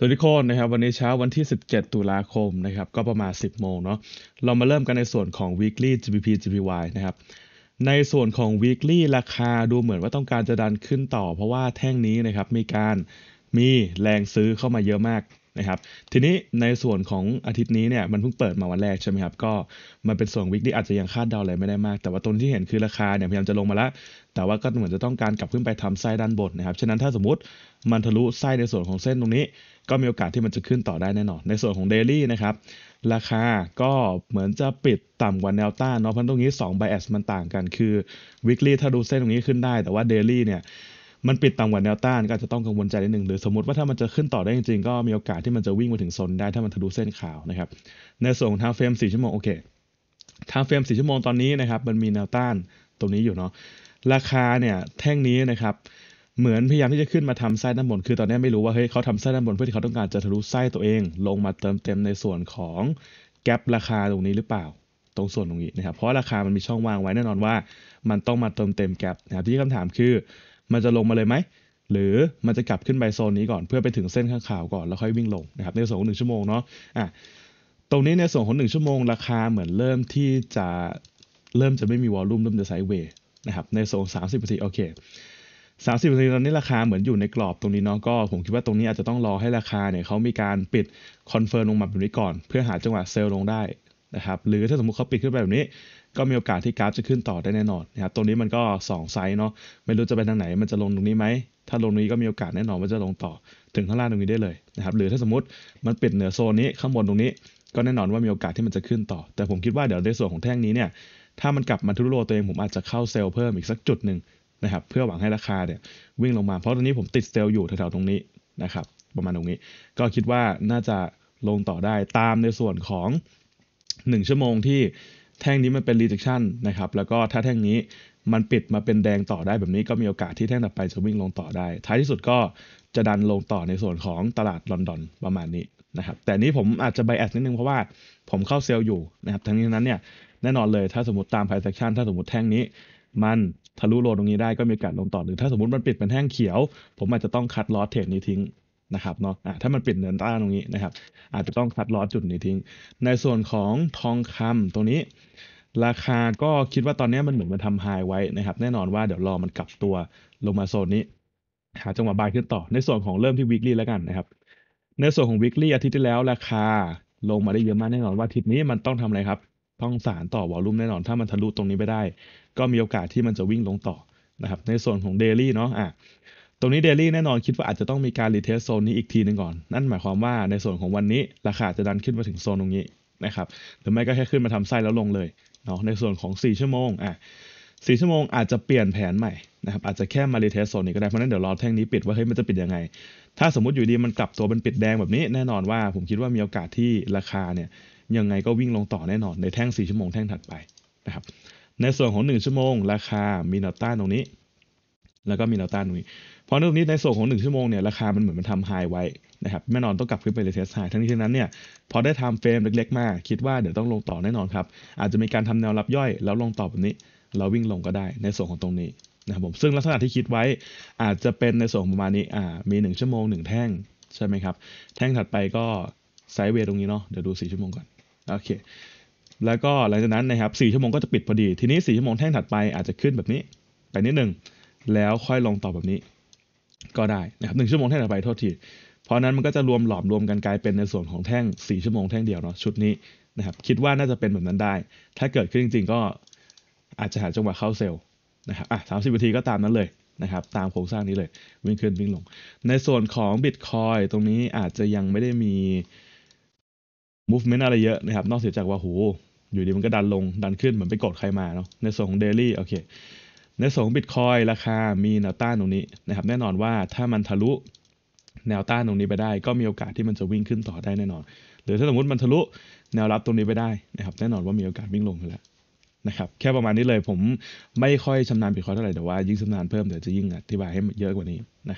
สวัสดีคนนะครับวันนี้เช้าวันที่ 17 ตุลาคมนะครับก็ประมาณ 10 โมงเนาะเรามาเริ่มกันในส่วนของ weekly GBP GPY นะครับในส่วนของ weekly ราคาดูเหมือนว่าต้องการจะดันขึ้นต่อ เพราะว่าแท่งนี้นะครับมีการมีแรงซื้อเข้ามาเยอะมากนะครับทีนี้ในส่วนของอาทิตย์นี้เนี่ยมันเพิ่งเปิดมาวันแรกใช่ไหมครับก็มันเป็นส่วนวิกที่อาจจะยังคาดเดาอะไรไม่ได้มาก แต่ว่าต้นที่เห็นคือราคาเนี่ยพยายามจะลงมาละแต่ว่าก็เหมือนจะต้องการกลับขึ้นไปทำไส้ด้านบนนะครับฉะนั้นถ้าสมมติมันทะลุไส้ในส่วนของเส้นตรงนี้ ก็มีโอกาสที่มันจะขึ้นต่อได้แน่นอนในส่วนของเดลี่นะครับ ราคาก็เหมือนจะปิดต่ำกว่าแนวต้านเนาะเพราะตรงนี้2 bias มันต่างกันคือ weekly ถ้าดูเส้นตรงนี้ขึ้นได้ แต่ว่า daily เนี่ยมันปิดต่ำกว่าแนวต้าน ก็าจจะต้องกังวลใจนิดหนึ่งหรือสมมติว่าถ้ามันจะขึ้นต่อได้จริงๆ ก็มีโอกาสที่มันจะวิ่งมาถึงโซนได้ถ้ามันทะลุเส้นขาวนะครับ ในส่วนของทางเฟรม4ชั่วโมงโอเค ทางเฟรม4ชั่วโมงตอนนี้นะครับ มันมีแนวต้านตรงนี้อยู่เนาะราคาเนี่ยแท่งนี้นะครับ เหมือนพยายามที่จะขึ้นมาทำไส้ด้านบน คือตอนนี้ไม่รู้ว่าเฮ้ยเขาทำไส้ด้านบนเพื่อที่เขาต้องการจะทะลุไส้ตัวเอง ลงมาเติมเต็มในส่วนของ แกลบราคาตรงนี้หรือเปล่าตรงส่วนตรงนี้นะครับเพราะราคามันมีช่องว่างไว้แน่นอนว่า มันต้องมาเติมเต็มแกลบนะครับที่คำถามคือมันจะลงมาเลยไหม หรือมันจะกลับขึ้นไปโซนนี้ก่อนเพื่อไปถึงเส้นข้างขาวก่อนแล้วค่อยวิ่งลงนะครับในส่วนของหนึ่งชั่วโมงเนาะ อ่ะ ตรงนี้ในส่วนของหนึ่งชั่วโมง ราคาเหมือนเริ่มที่จะเริ่มจะไม่มีวอลลุ่มเริ่มจะไซด์เวย์นะครับใน่วนสามสิบนาทีโอเคสามสิบนาทีตอนนี้ราคาเหมือนอยู่ในกรอบตรงนี้เนาะก็ผมคิดว่าตรงนี้อาจจะต้องรอให้ราคาเนี่ยเขามีการปิดคอนเฟิร์มลงมาแบบนี้ก่อน เพื่อหาจังหวะเซลล์ลงได้นะครับหรือถ้าสมมติเขาปิดขึ้นไปแบบนี้ก็มีโอกาสที่กราฟจะขึ้นต่อได้แน่นอนนะครับ ตรงนี้มันก็2ไซส์เนาะ ไม่รู้จะไปทางไหนมันจะลงตรงนี้ไหม ถ้าลงตรงนี้ก็มีโอกาสแน่นอนว่าจะลงต่อถึงข้างล่างตรงนี้ได้เลยนะครับ หรือถ้าสมมติมันปิดเหนือโซนนี้ข้างบนตรงนี้ ก็แน่นอนว่ามีโอกาสที่มันจะขึ้นต่อ แต่ผมคิดว่าเดี๋ยวในส่วนของแท่งนี้เนี่ย ถ้ามันกลับมาทุโรตัวเอง ผมอาจจะเข้าเซลล์เพิ่มอีกสักจุดหนึ่งนะครับ เพื่อหวังให้ราคาเนี่ยวิ่งลงมา เพราะตอนนี้ผมติดเซลล์อยู่แถวๆตรงนี้นะครับ ประมาณตรงนี้ ก็คิดว่าน่าจะลงต่อได้ตามในส่วนของ1ชั่วโมงที่แท่งนี้มันเป็น rejection นะครับ แล้วก็ถ้าแท่งนี้มันปิดมาเป็นแดงต่อได้แบบนี้ก็มีโอกาสที่แท่งต่อไปจะวิ่งลงต่อได้ ท้ายที่สุดก็จะดันลงต่อในส่วนของตลาดลอนดอนประมาณนี้นะครับ แต่นี้ผมอาจจะไบแอนิดนึงเพราะว่าผมเข้าเซลล์อยู่นะครับ ทั้งนี้ทั้งนั้นเนี่ยแน่นอนเลยถ้าสมมติตาม price action ถ้าสมมติแท่งนี้มันทะลุโลตรงนี้ได้ก็มีโอกาสลงต่อ หรือ ถ้าสมมติมันปิดเป็นแท่งเขียว ผมอาจจะต้องคัดลอสเทรดนี้ทิ้งนะครับเนาะะถ้ามันปิดเหนือต้านตรงนี้นะครับ อาจจะต้องคัดลอสจุดนี้ทิ้ง ในส่วนของทองคำตรงนี้ ราคาก็คิดว่าตอนนี้มันเหมือนมันทำไฮไว้นะครับ แน่นอนว่าเดี๋ยวรอมันกลับตัวลงมาโซนนี้หาจังหวะบายขึ้นต่อ ในส่วนของเริ่มที่วิกฤตแล้วกันนะครับ ในส่วนของวิกฤตอาทิตย์ที่แล้ว ราคาลงมาได้เยอะมากแน่นอนว่าทิศนี้มันต้องทำอะไรครับ ต้องสารต่อวอลลุ่มแน่นอน ถ้ามันทะลุตรงนี้ไปได้ ก็มีโอกาสที่มันจะวิ่งลงต่อนะครับ ในส่วนของเดลี่เนาะอ่ะตรงนี้เดลี่แน่นอนคิดว่าอาจจะต้องมีการรีเทสโซนนี้อีกทีหนึ่งก่อน นั่นหมายความว่าในส่วนของวันนี้ราคาจะดันขึ้นมาถึงโซนตรงนี้นะครับหรือไม่ก็แค่ขึ้นมาทำไส้แล้วลงเลยเนาะในส่วนของ 4 ชั่วโมงอ่ะสี่ชั่วโมงอาจจะเปลี่ยนแผนใหม่นะครับอาจจะแค่มารีเทสโซนนี้ก็ได้ เพราะนั้นเดี๋ยวรอแท่งนี้ปิดว่าเฮ้ยมันจะปิดยังไง ถ้าสมมติอยู่ดีมันกลับตัวเป็นปิดแดงแบบนี้แน่นอนว่า ผมคิดว่ามีโอกาสที่ราคาเนี่ยยังไงก็วิ่งลงต่อแน่นอน ในแท่ง 4 ชั่วโมงแท่งถัดไปนะครับในส่วนของ 1 ชั่วโมง ราคามีแนวต้านตรงนี้แล้วก็มีแนวต้านตรงนี้เพราะตรงนี้ในส่วนของ 1 ชั่วโมงเนี่ยราคามันเหมือนมันทำไฮไว้นะครับ แน่นอนต้องกลับขึ้นไปเลยเทสไฮทั้งนี้ทั้งนั้นเนี่ยพอได้ทำเฟรมเล็กๆมากคิดว่าเดี๋ยวต้องลงต่อแน่นอนครับ อาจจะมีการทำแนวรับย่อย แล้วลงต่อแบบนี้ เราวิ่งลงก็ได้ในส่วนของตรงนี้นะครับผม ซึ่งลักษณะที่คิดไว้ อาจจะเป็นในส่วนประมาณนี้ อ่า มี1ชั่วโมง1 แท่งใช่ไหมครับ แท่งถัดไปก็ไซด์เวย์ตรงนี้เนาะ เดี๋ยวดู4ชั่วโมงก่อน โอเค แล้วก็หลังจากนั้นนะครับ4ชั่วโมงก็จะปิดพอดีทีนี้4ชั่วโมงแท่งถัดไปอาจจะขึ้นแบบนี้ไปนิดนึงแล้วค่อยลงตอบแบบนี้ก็ได้นะครับหนึ่งชั่วโมงแท่งต่อไปโทษทีเพราะนั้นมันก็จะรวมหลอมรวมกันกลายเป็นในส่วนของแท่ง 4 ชั่วโมงแท่งเดียวเนาะชุดนี้นะครับ คิดว่าน่าจะเป็นแบบนั้นได้ ถ้าเกิดขึ้นจริงๆก็อาจจะหาจังหวะเข้าเซลล์นะครับอ่ะสามสิบวินาทีก็ตามนั้นเลยนะครับ ตามโครงสร้างนี้เลย วิ่งขึ้นวิ่งลง ในส่วนของ Bitcoin ตรงนี้อาจจะยังไม่ได้มี movement อะไรเยอะนะครับนอกเสียจากว่าโหอยู่ดีมันก็ดันลงดันขึ้นเหมือนไปกดใครมาเนาะในส่วนของ daily โอเคในส่วนบิตคอยราคา มีแนวต้านตรงนี้นะครับ แน่นอนว่าถ้ามันทะลุ แนวต้านตรงนี้ไปได้ ก็มีโอกาสที่มันจะวิ่งขึ้นต่อได้แน่นอน หรือถ้าสมมติมันทะลุแนวรับตรงนี้ไปได้นะครับ แน่นอนว่ามีโอกาสวิ่งลงไปแล้วนะครับ แค่ประมาณนี้เลย ผมไม่ค่อยชำนาญบิตคอยเท่าไหร่แต่ว่ายิ่งชำนาญเพิ่มเดี๋ยวจะยิ่งอธิบายให้เยอะกว่านี้นะครับ